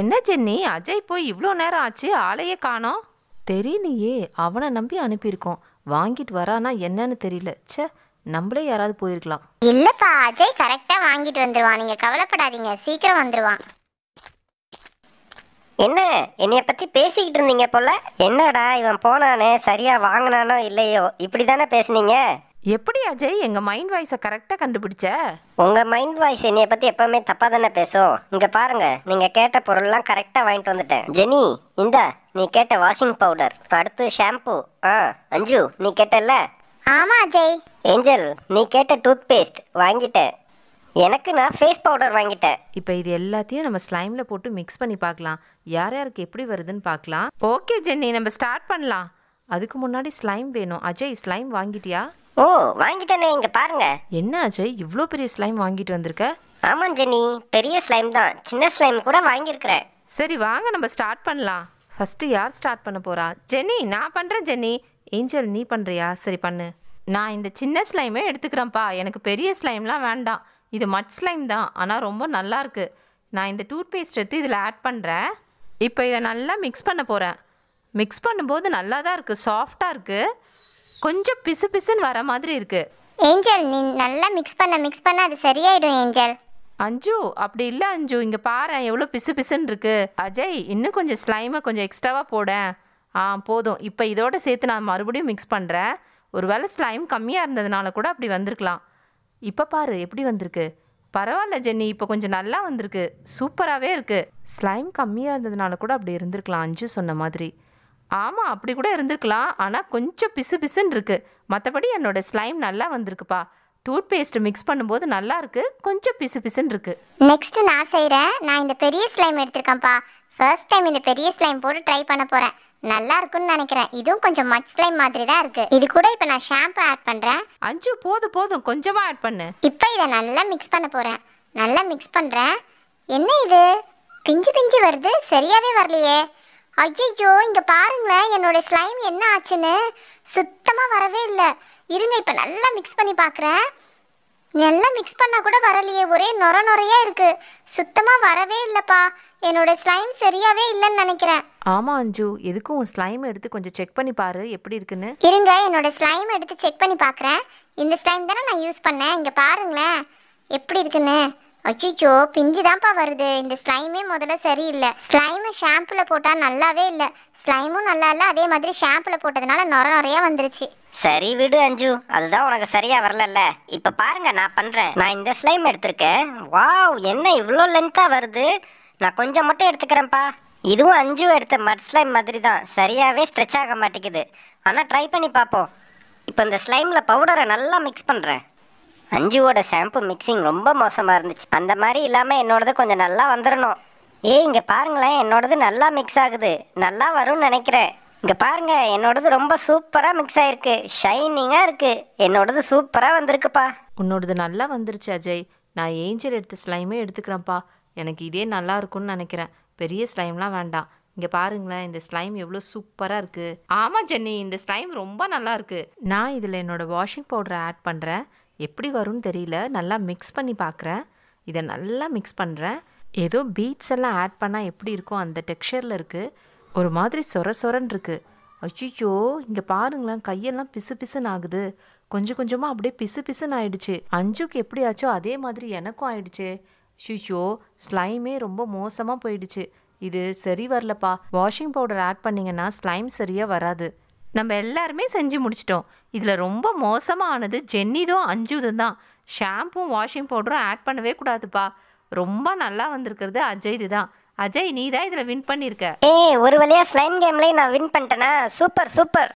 என்ன சென்னி அஜய் போய் இவ்வளோ நேரம் ஆச்சு ஆளையே காணோம் தெரியலையே அவனை நம்பி அனுப்பியிருக்கோம் வாங்கிட்டு வரானா என்னன்னு தெரியல ச்சே நம்மளே யாராவது போயிருக்கலாம் இல்லப்பா அஜய் கரெக்டா வாங்கிட்டு வந்துருவான் நீங்க கவலைப்படாதீங்க சீக்கிரம் வந்துருவான் என்ன என்னைய பத்தி பேசிக்கிட்டு இருந்தீங்க போல என்னடா இவன் போனானே சரியா வாங்கினானோ இல்லையோ இப்படிதானே பேசுனீங்க எப்படி அஜய் எங்கள் மைண்ட் வாய்ஸை கரெக்டாக கண்டுபிடிச்ச உங்கள் மைண்ட் வாய்ஸ் என்னைய பற்றி எப்போவுமே தப்பாக தானே பேசும் இங்க பாருங்க நீங்கள் கேட்ட பொருள்லாம் கரெக்டாக வாங்கிட்டு வந்துட்டேன் ஜெனி இந்த நீ கேட்ட வாஷிங் பவுடர் அடுத்து ஷாம்பு ஆ அஞ்சு நீ கேட்டல்ல ஆமா அஜய் ஏஞ்சல் நீ கேட்ட டூத் பேஸ்ட் வாங்கிட்டேன் எனக்கு நான் ஃபேஸ் பவுடர் வாங்கிட்டேன் இப்போ இது எல்லாத்தையும் நம்ம ஸ்லைமில் போட்டு மிக்ஸ் பண்ணி பார்க்கலாம் யார் யாருக்கு எப்படி வருதுன்னு பார்க்கலாம் ஓகே ஜென்னி நம்ம ஸ்டார்ட் பண்ணலாம் அதுக்கு முன்னாடி ஸ்லைம் வேணும் அஜய் ஸ்லைம் வாங்கிட்டியா ஓ வாங்கிட்டேனே இங்க பாருங்க என்ன ஆச்சு இவ்வளோ பெரிய ஸ்லைம் வாங்கிட்டு வந்திருக்க ஆமாம் ஜெனி பெரிய ஸ்லைம் தான் சின்ன ஸ்லைம் கூட வாங்கியிருக்கிறேன் சரி வாங்க நம்ம ஸ்டார்ட் பண்ணலாம் ஃபர்ஸ்ட் யார் ஸ்டார்ட் பண்ண போறா ஜெனி நான் பண்றேன் ஜெனி ஏஞ்சல் நீ பண்றியா சரி பண்ணு நான் இந்த சின்ன ஸ்லைமே எடுத்துக்கிறேன்ப்பா எனக்கு பெரிய ஸ்லைம்லாம் வேண்டாம் இது மட் ஸ்லைம் தான் ஆனால் ரொம்ப நல்லா இருக்கு நான் இந்த டூத் பேஸ்ட் எடுத்து இதில் ஆட் பண்ணுறேன் இப்போ இதை நல்லா மிக்ஸ் பண்ண போகிறேன் மிக்ஸ் பண்ணும்போது நல்லா தான் இருக்குது சாஃப்டாக இருக்குது கொஞ்சம் பிசு பிசுன்னு வர மாதிரி இருக்கு ஏஞ்சல் நீ நல்லா மிக்ஸ் பண்ண மிக்ஸ் பண்ண அது சரியாயிடும் ஏஞ்சல் அஞ்சு அப்படி இல்லை அஞ்சு இங்கே பாரு எவ்வளோ பிசு பிசுன்னு இருக்கு அஜய் இன்னும் கொஞ்சம் ஸ்லைமை கொஞ்சம் எக்ஸ்ட்ராவாக போட ஆ போதும் இப்போ இதோட சேர்த்து நான் மறுபடியும் மிக்ஸ் பண்ணுறேன் ஒருவேளை ஸ்லைம் கம்மியாக இருந்ததுனால கூட அப்படி வந்திருக்கலாம் இப்போ பாரு எப்படி வந்திருக்கு பரவாயில்ல ஜென்னி இப்போ கொஞ்சம் நல்லா வந்திருக்கு சூப்பராகவே இருக்குது ஸ்லைம் கம்மியாக இருந்ததுனால கூட அப்படி இருந்திருக்கலாம் அஞ்சு சொன்ன மாதிரி ஆமாம் அப்படி கூட இருந்திருக்கலாம் ஆனால் கொஞ்சம் பிசு பிசுன்னு இருக்குது மற்றபடி என்னோடய ஸ்லைம் நல்லா வந்திருக்குப்பா டூத் பேஸ்ட் மிக்ஸ் பண்ணும்போது நல்லா இருக்கு கொஞ்சம் பிசு பிசுன்னு இருக்கு நெக்ஸ்ட் நான் செய்கிறேன் நான் இந்த பெரிய ஸ்லைம் எடுத்திருக்கேன்ப்பா ஃபர்ஸ்ட் டைம் இந்த பெரிய ஸ்லைம் போட்டு ட்ரை பண்ண போகிறேன் நல்லா இருக்கும்னு நினைக்கிறேன் இதுவும் கொஞ்சம் மச் ஸ்லைம் மாதிரி தான் இருக்கு இது கூட இப்போ நான் ஷாம்பு ஆட் பண்ணுறேன் அஞ்சு போதும் போதும் கொஞ்சமாக ஆட் பண்ணு இப்போ இதை நல்லா மிக்ஸ் பண்ண போகிறேன் நல்லா மிக்ஸ் பண்ணுறேன் என்ன இது பிஞ்சு பிஞ்சு வருது சரியாகவே வரலையே ஐயையோ இங்கே பாருங்களேன் என்னோட ஸ்லைம் என்ன ஆச்சுன்னு சுத்தமாக வரவே இல்லை இருங்க இப்போ நல்லா மிக்ஸ் பண்ணி பார்க்குறேன் நல்லா மிக்ஸ் பண்ணால் கூட வரலையே ஒரே நொர நொறையா இருக்குது சுத்தமாக வரவே இல்லைப்பா என்னோட ஸ்லைம் சரியாகவே இல்லைன்னு நினைக்கிறேன் ஆமாம் அஞ்சு எதுக்கும் ஸ்லைம் எடுத்து கொஞ்சம் செக் பண்ணி பாரு எப்படி இருக்குன்னு இருங்க என்னோட ஸ்லைம் எடுத்து செக் பண்ணி பார்க்குறேன் இந்த ஸ்லைம் தானே நான் யூஸ் பண்ணேன் இங்கே பாருங்களேன் எப்படி இருக்குன்னு அச்சோ பிஞ்சு தான்ப்பா வருது இந்த ஸ்லைமே முதல்ல சரியில்லை ஸ்லைமு ஷாம்புல போட்டால் நல்லாவே இல்லை ஸ்லைமும் நல்லா இல்லை அதே மாதிரி ஷாம்புல போட்டதுனால நொர நிறையா வந்துருச்சு சரி விடு அஞ்சு அதுதான் உனக்கு சரியா வரலல்ல இப்ப பாருங்க நான் பண்றேன் நான் இந்த ஸ்லைம் எடுத்திருக்கேன் வாவ் என்ன இவ்வளோ லென்த்தா வருது நான் கொஞ்சம் மட்டும் எடுத்துக்கிறேன்ப்பா இதுவும் அஞ்சு எடுத்த மட் ஸ்லைம் மாதிரி தான் சரியாகவே ஸ்ட்ரெச் ஆக மாட்டேங்குது ஆனால் ட்ரை பண்ணி பார்ப்போம் இப்போ இந்த ஸ்லைமில் பவுடரை நல்லா மிக்ஸ் பண்ணுறேன் அஞ்சுவோட ஷாம்பு மிக்சிங் ரொம்ப மோசமாக இருந்துச்சு அந்த மாதிரி இல்லாமல் என்னோடது கொஞ்சம் நல்லா வந்துடணும் ஏய் இங்கே பாருங்களேன் என்னோடது நல்லா மிக்ஸ் ஆகுது நல்லா வரும்னு நினைக்கிறேன் இங்கே பாருங்கள் என்னோடது ரொம்ப சூப்பராக மிக்ஸ் ஆகிருக்கு ஷைனிங்காக இருக்குது என்னோடது சூப்பராக வந்திருக்குப்பா உன்னோடது நல்லா வந்துருச்சு அஜய் நான் ஏஞ்சல் எடுத்த ஸ்லைமே எடுத்துக்கிறேன்ப்பா எனக்கு இதே நல்லா இருக்கும்னு நினைக்கிறேன் பெரிய ஸ்லைம்லாம் வேண்டாம் இங்கே பாருங்களேன் இந்த ஸ்லைம் எவ்வளோ சூப்பராக இருக்குது ஆமாம் ஜென்னி இந்த ஸ்லைம் ரொம்ப நல்லா இருக்குது நான் இதில் என்னோடய வாஷிங் பவுடரை ஆட் பண்ணுறேன் எப்படி வரும்னு தெரியல நல்லா மிக்ஸ் பண்ணி பார்க்குறேன் இதை நல்லா மிக்ஸ் பண்ணுறேன் ஏதோ பீட்ஸ் எல்லாம் ஆட் பண்ணால் எப்படி இருக்கும் அந்த டெக்ஸ்சரில் இருக்குது ஒரு மாதிரி சொர சொரன் இருக்குது ஐயோ இங்கே பாருங்களேன் கையெல்லாம் பிசு பிசுன்னு ஆகுது கொஞ்சம் கொஞ்சமாக அப்படியே பிசு பிசுன்னு ஆயிடுச்சு அஞ்சுக்கு எப்படி ஆச்சோ அதே மாதிரி எனக்கும் ஆயிடுச்சு ஷிஷோ ஸ்லைமே ரொம்ப மோசமாக போயிடுச்சு இது சரி வரலப்பா வாஷிங் பவுடர் ஆட் பண்ணிங்கன்னா ஸ்லைம் சரியாக வராது நம்ம எல்லாருமே செஞ்சு முடிச்சிட்டோம் இதில் ரொம்ப மோசமானது ஜென்னிதும் அஞ்சுதும் தான் ஷாம்பும் வாஷிங் பவுடரும் ஆட் பண்ணவே கூடாதுப்பா ரொம்ப நல்லா வந்திருக்கிறது அஜய் தான் அஜய் நீ தான் இதில் வின் பண்ணியிருக்க ஏ ஒரு வழியாக ஸ்லைம் கேம்லேயே நான் வின் பண்ணிட்டேனா சூப்பர் சூப்பர்